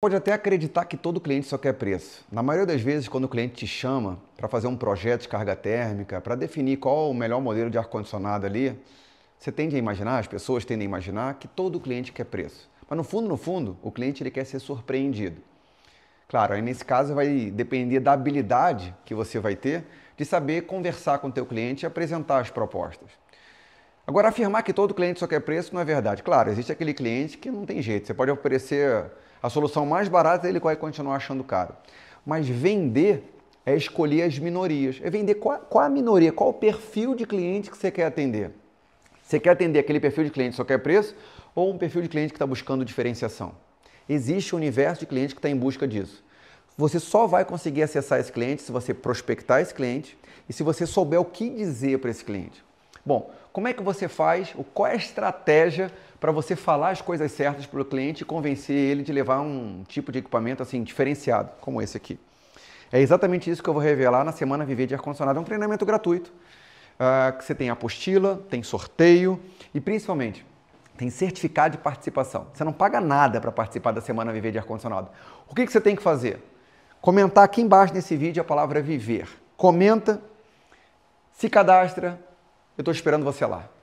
Pode até acreditar que todo cliente só quer preço. Na maioria das vezes, quando o cliente te chama para fazer um projeto de carga térmica, para definir qual o melhor modelo de ar-condicionado ali, você tende a imaginar, as pessoas tendem a imaginar que todo cliente quer preço. Mas no fundo, no fundo, o cliente ele quer ser surpreendido. Claro, aí nesse caso vai depender da habilidade que você vai ter de saber conversar com o teu cliente e apresentar as propostas. Agora, afirmar que todo cliente só quer preço não é verdade. Claro, existe aquele cliente que não tem jeito. Você pode oferecer a solução mais barata, é ele vai continuar achando caro. Mas vender é escolher as minorias, é vender qual, qual a minoria, qual o perfil de cliente que você quer atender. Você quer atender aquele perfil de cliente que só quer preço ou um perfil de cliente que está buscando diferenciação? Existe um universo de cliente que está em busca disso. Você só vai conseguir acessar esse cliente se você prospectar esse cliente e se você souber o que dizer para esse cliente. Bom, como é que você faz? Qual é a estratégia para você falar as coisas certas para o cliente e convencer ele de levar um tipo de equipamento assim diferenciado, como esse aqui? É exatamente isso que eu vou revelar na semana Viver de Ar-Condicionado. É um treinamento gratuito, uh, que você tem apostila, tem sorteio e principalmente tem certificado de participação. Você não paga nada para participar da semana Viver de Ar-Condicionado. O que, que você tem que fazer? Comentar aqui embaixo nesse vídeo a palavra viver. Comenta, se cadastra, eu estou esperando você lá.